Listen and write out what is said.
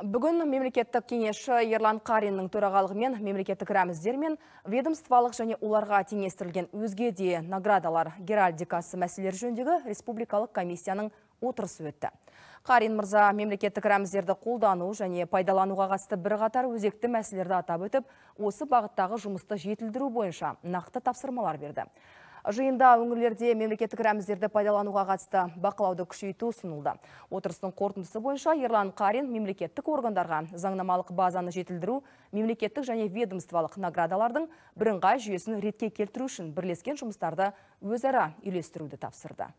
Бүгін мемлекеттік кеңесші Ерлан Қаринның төрағалығымен мемлекеттік рәміздер мен ведомстволық және оларға теңестірілген өзге де наградалар геральдикасы мәселер жөндегі республикалық комиссияның отырысы өтті. Қарин Мырза мемлекеттік рәміздерді қолдану және пайдалануға бір бірқатар өзекті мәселелерді атап өтіп, осы бағыттағы жұмысты жетілдіру бойынша нақты тапсырмалар берді. Жиында өңірлерде мемлекеттік рәміздерді пайдалануға қатысты бақылауды күшейту ұсынылды. Отырыстың қорытындысы бойынша Ерлан Қарин мемлекеттік органдарға заңнамалық базаны жетілдіру, мемлекеттік және ведомстволық наградалардың бірыңғай жүйесін ретке келтіру үшін бірлескен жұмыстарды өзара үйлестіруді тапсырды.